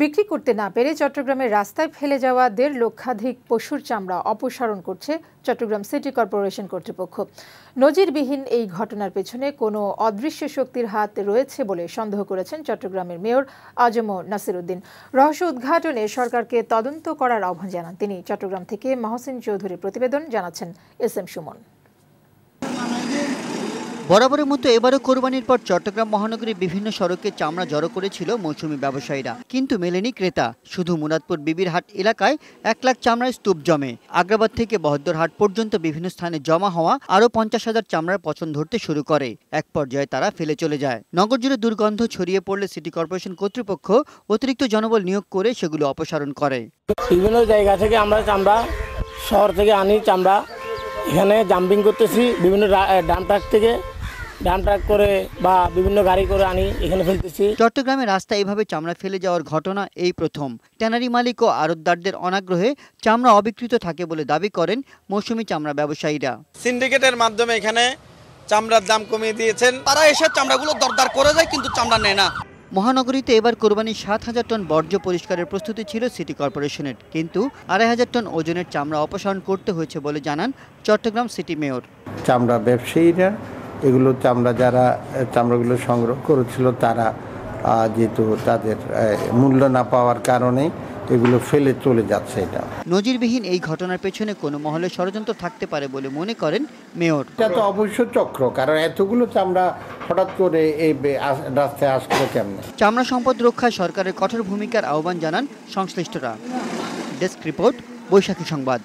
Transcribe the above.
বিক্রি করতে না পেরে চট্টগ্রামের রাস্তায় ফেলে যাওয়া দেড় লক্ষাধিক পশুর চামড়া অপসারণ করছে চট্টগ্রাম সিটি কর্পোরেশন কর্তৃপক্ষ নজিরবিহীন এই ঘটনার পেছনে কোনো অদৃশ্য শক্তির হাত রয়েছে বলে সন্দেহ করেছেন চট্টগ্রামের মেয়র আজম নাসিরউদ্দিন রহস্য উদ্ঘাটনে সরকারকে তদন্ত করার আহ্বান জানান তিনি চট্টগ্রাম থেকে মহসিন চৌধুরীর প্রতিবেদন জানাচ্ছেন এস এম সুমন বরাবরের মতো এবারও কোরবানির পর চট্টগ্রাম মহানগরীর বিভিন্ন সড়কে চামড়া জড়ো করেছিল মৌসুমি ব্যবসায়ীরা কিন্তু মেলেনি ক্রেতা শুধু মুরাদপুর বিবির হাট এলাকায় এক লাখ চামড়ায় স্তূপ জমে আগ্রাবাদ থেকে বহদ্দর হাট পর্যন্ত বিভিন্ন স্থানে জমা হওয়া আরও পঞ্চাশ হাজার চামড়ার পছন্দ ধরতে শুরু করে এক পর্যায়ে তারা ফেলে চলে যায় নগর জুড়ে দুর্গন্ধ ছড়িয়ে পড়লে সিটি কর্পোরেশন কর্তৃপক্ষ অতিরিক্ত জনবল নিয়োগ করে সেগুলো অপসারণ করে বিভিন্ন জায়গা থেকে আমরা চামড়া শহর থেকে আনি চামড়া এখানে জাম্পিং করতেছি বিভিন্ন ডাম থেকে চট্টগ্রামে রাস্তা এভাবে চামড়া ফেলে যাওয়ার ঘটনা এই প্রথম ট্যানারি মালিক ও অনাগ্রহে চামড়া অবিকৃত থাকে বলে দাবি করেন চামড়া ব্যবসায়ীরা সিন্ডিকেটের মাধ্যমে এখানে চামড়ার দাম কমিয়ে দিয়েছেন তারা এসে চামড়াগুলো দরদার করে যায় কিন্তু চামড়া নেয় না মহানগরীতে এবার কোরবানির সাত হাজার টন বর্জ্য পরিষ্কারের প্রস্তুতি ছিল সিটি কর্পোরেশনের কিন্তু আড়াই হাজার টন ওজনের চামড়া অপসারণ করতে হয়েছে বলে জানান চট্টগ্রাম সিটি মেয়র চামড়া ব্যবসায়ীরা এগুলো চামড়া যারা চামড়াগুলো সংগ্রহ করেছিল তারা যেহেতু তাদের মূল্য না পাওয়ার কারণে এগুলো ফেলে চলে যাচ্ছে এটা নজিরবিহীন এই ঘটনার পেছনে কোনো মহলে ষড়যন্ত্র থাকতে পারে বলে মনে করেন মেয়র এটা তো অবশ্য চক্র কারণ এতগুলো চামড়া হঠাৎ করে এই রাস্তায় আসলে কেমন চামড়া সম্পদ রক্ষায় সরকারের কঠোর ভূমিকার আহ্বান জানান সংশ্লিষ্টরা ডেস্ক রিপোর্ট বৈশাখী সংবাদ